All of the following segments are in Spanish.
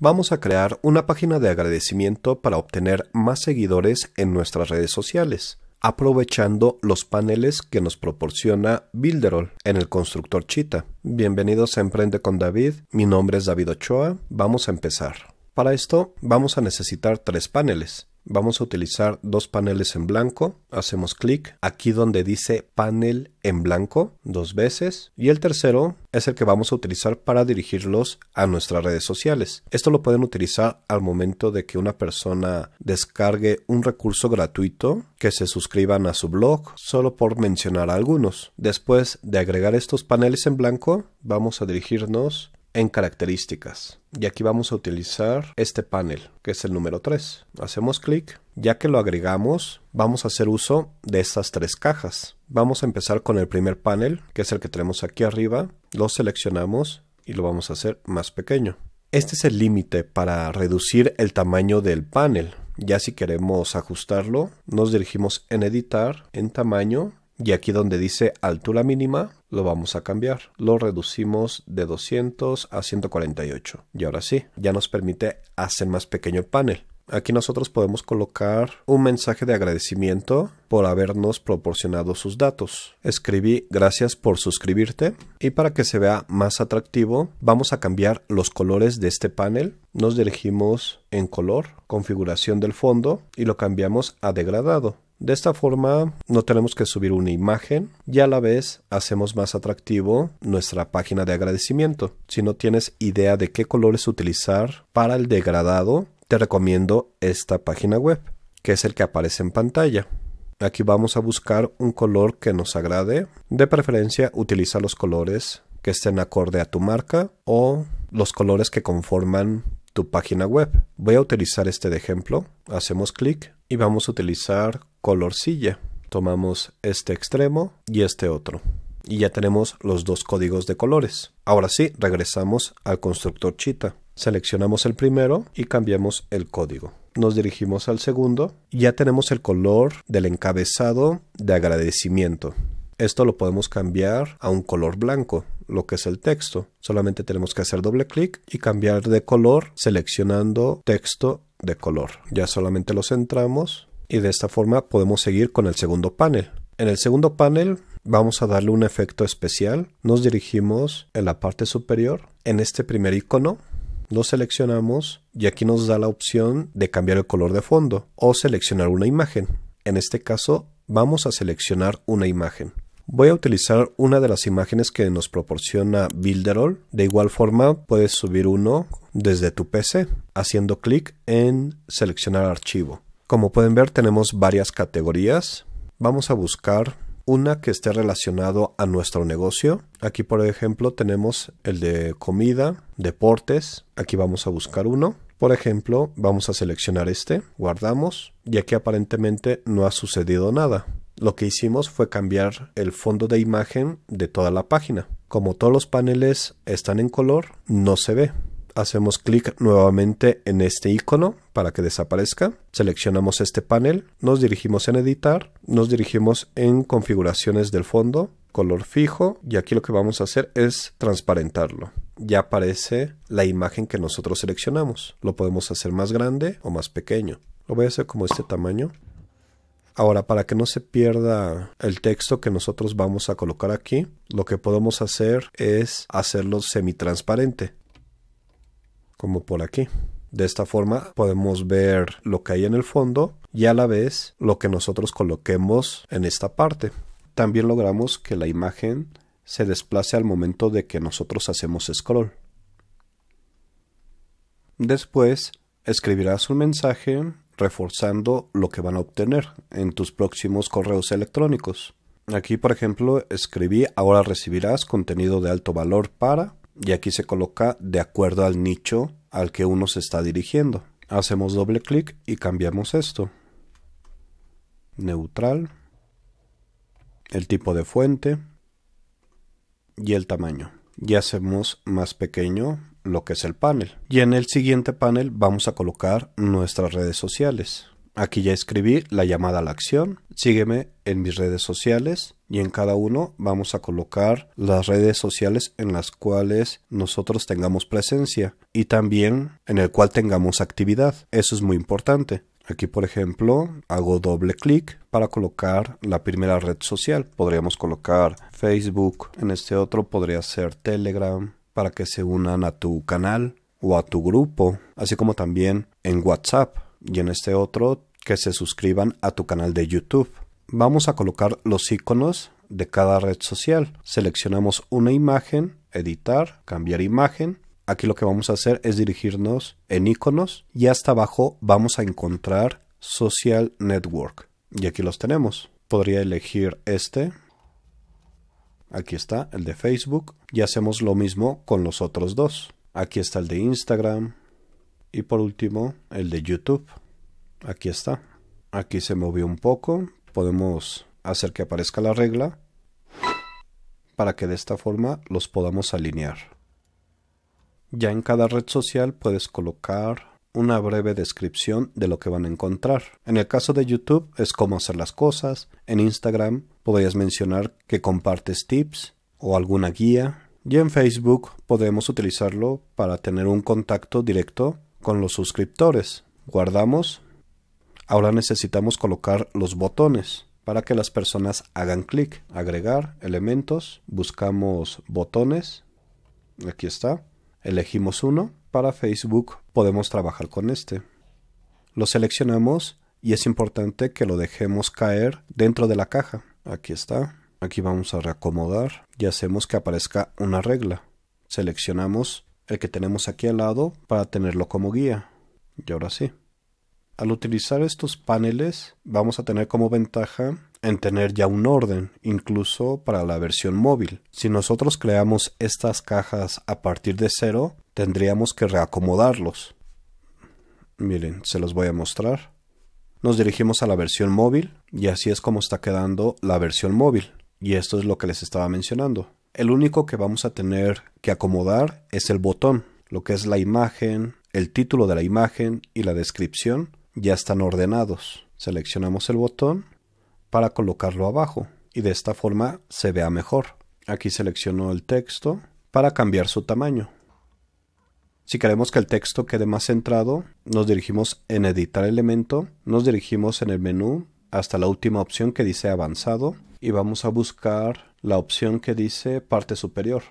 vamos a crear una página de agradecimiento para obtener más seguidores en nuestras redes sociales, aprovechando los paneles que nos proporciona Builderall en el constructor Chita. Bienvenidos a Emprende con David, mi nombre es David Ochoa, vamos a empezar. Para esto vamos a necesitar tres paneles vamos a utilizar dos paneles en blanco. Hacemos clic aquí donde dice panel en blanco dos veces. Y el tercero es el que vamos a utilizar para dirigirlos a nuestras redes sociales. Esto lo pueden utilizar al momento de que una persona descargue un recurso gratuito, que se suscriban a su blog, solo por mencionar algunos. Después de agregar estos paneles en blanco, vamos a dirigirnos en características. Y aquí vamos a utilizar este panel, que es el número 3. Hacemos clic. Ya que lo agregamos, vamos a hacer uso de estas tres cajas. Vamos a empezar con el primer panel, que es el que tenemos aquí arriba. Lo seleccionamos y lo vamos a hacer más pequeño. Este es el límite para reducir el tamaño del panel. Ya si queremos ajustarlo, nos dirigimos en editar, en tamaño, y aquí donde dice altura mínima, lo vamos a cambiar. Lo reducimos de 200 a 148. Y ahora sí, ya nos permite hacer más pequeño el panel. Aquí nosotros podemos colocar un mensaje de agradecimiento por habernos proporcionado sus datos. Escribí gracias por suscribirte y para que se vea más atractivo vamos a cambiar los colores de este panel. Nos dirigimos en color, configuración del fondo y lo cambiamos a degradado. De esta forma no tenemos que subir una imagen y a la vez hacemos más atractivo nuestra página de agradecimiento. Si no tienes idea de qué colores utilizar para el degradado, te recomiendo esta página web, que es el que aparece en pantalla. Aquí vamos a buscar un color que nos agrade. De preferencia utiliza los colores que estén acorde a tu marca o los colores que conforman tu página web. Voy a utilizar este de ejemplo. Hacemos clic y vamos a utilizar color silla Tomamos este extremo y este otro. Y ya tenemos los dos códigos de colores. Ahora sí, regresamos al constructor chita. Seleccionamos el primero y cambiamos el código. Nos dirigimos al segundo. Y ya tenemos el color del encabezado de agradecimiento. Esto lo podemos cambiar a un color blanco, lo que es el texto. Solamente tenemos que hacer doble clic y cambiar de color seleccionando texto de color. Ya solamente lo centramos y de esta forma podemos seguir con el segundo panel. En el segundo panel vamos a darle un efecto especial. Nos dirigimos en la parte superior, en este primer icono, lo seleccionamos y aquí nos da la opción de cambiar el color de fondo o seleccionar una imagen. En este caso vamos a seleccionar una imagen. Voy a utilizar una de las imágenes que nos proporciona Builderall. De igual forma puedes subir uno desde tu PC haciendo clic en seleccionar archivo. Como pueden ver tenemos varias categorías. Vamos a buscar una que esté relacionado a nuestro negocio. Aquí por ejemplo tenemos el de comida, deportes. Aquí vamos a buscar uno. Por ejemplo, vamos a seleccionar este, guardamos y aquí aparentemente no ha sucedido nada. Lo que hicimos fue cambiar el fondo de imagen de toda la página. Como todos los paneles están en color, no se ve hacemos clic nuevamente en este icono para que desaparezca, seleccionamos este panel, nos dirigimos en editar, nos dirigimos en configuraciones del fondo, color fijo y aquí lo que vamos a hacer es transparentarlo. Ya aparece la imagen que nosotros seleccionamos. Lo podemos hacer más grande o más pequeño. Lo voy a hacer como este tamaño. Ahora, para que no se pierda el texto que nosotros vamos a colocar aquí, lo que podemos hacer es hacerlo semitransparente como por aquí. De esta forma podemos ver lo que hay en el fondo y a la vez lo que nosotros coloquemos en esta parte. También logramos que la imagen se desplace al momento de que nosotros hacemos scroll. Después escribirás un mensaje reforzando lo que van a obtener en tus próximos correos electrónicos. Aquí, por ejemplo, escribí ahora recibirás contenido de alto valor para y aquí se coloca de acuerdo al nicho al que uno se está dirigiendo. Hacemos doble clic y cambiamos esto. Neutral, el tipo de fuente y el tamaño. Y hacemos más pequeño lo que es el panel. Y en el siguiente panel vamos a colocar nuestras redes sociales. Aquí ya escribí la llamada a la acción. Sígueme en mis redes sociales y en cada uno vamos a colocar las redes sociales en las cuales nosotros tengamos presencia y también en el cual tengamos actividad. Eso es muy importante. Aquí, por ejemplo, hago doble clic para colocar la primera red social. Podríamos colocar Facebook. En este otro podría ser Telegram para que se unan a tu canal o a tu grupo, así como también en WhatsApp y en este otro que se suscriban a tu canal de YouTube. Vamos a colocar los iconos de cada red social. Seleccionamos una imagen, editar, cambiar imagen. Aquí lo que vamos a hacer es dirigirnos en iconos y hasta abajo vamos a encontrar Social Network. Y aquí los tenemos. Podría elegir este. Aquí está el de Facebook. Y hacemos lo mismo con los otros dos. Aquí está el de Instagram. Y por último, el de YouTube. Aquí está. Aquí se movió un poco, podemos hacer que aparezca la regla para que de esta forma los podamos alinear. Ya en cada red social puedes colocar una breve descripción de lo que van a encontrar. En el caso de YouTube es cómo hacer las cosas, en Instagram podrías mencionar que compartes tips o alguna guía, y en Facebook podemos utilizarlo para tener un contacto directo con los suscriptores. Guardamos Ahora necesitamos colocar los botones para que las personas hagan clic, agregar elementos, buscamos botones, aquí está, elegimos uno, para Facebook podemos trabajar con este. Lo seleccionamos y es importante que lo dejemos caer dentro de la caja, aquí está, aquí vamos a reacomodar y hacemos que aparezca una regla. Seleccionamos el que tenemos aquí al lado para tenerlo como guía. Y ahora sí al utilizar estos paneles vamos a tener como ventaja en tener ya un orden, incluso para la versión móvil. Si nosotros creamos estas cajas a partir de cero, tendríamos que reacomodarlos. Miren, se los voy a mostrar. Nos dirigimos a la versión móvil y así es como está quedando la versión móvil. Y esto es lo que les estaba mencionando. El único que vamos a tener que acomodar es el botón, lo que es la imagen, el título de la imagen y la descripción ya están ordenados. Seleccionamos el botón para colocarlo abajo y de esta forma se vea mejor. Aquí selecciono el texto para cambiar su tamaño. Si queremos que el texto quede más centrado, nos dirigimos en editar elemento, nos dirigimos en el menú hasta la última opción que dice avanzado y vamos a buscar la opción que dice parte superior.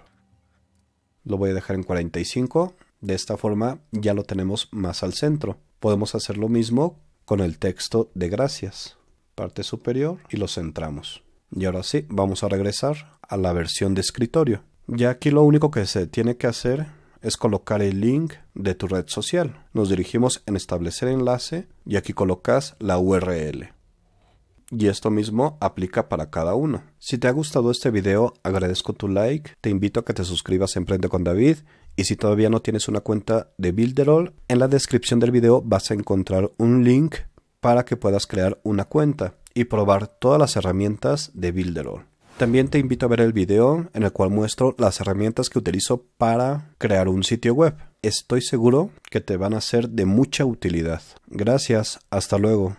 Lo voy a dejar en 45 de esta forma ya lo tenemos más al centro. Podemos hacer lo mismo con el texto de gracias, parte superior y lo centramos. Y ahora sí, vamos a regresar a la versión de escritorio. Ya aquí lo único que se tiene que hacer es colocar el link de tu red social. Nos dirigimos en establecer enlace y aquí colocas la URL. Y esto mismo aplica para cada uno. Si te ha gustado este video, agradezco tu like, te invito a que te suscribas a Emprende con David y si todavía no tienes una cuenta de Builderall, en la descripción del video vas a encontrar un link para que puedas crear una cuenta y probar todas las herramientas de Builderall. También te invito a ver el video en el cual muestro las herramientas que utilizo para crear un sitio web. Estoy seguro que te van a ser de mucha utilidad. Gracias, hasta luego.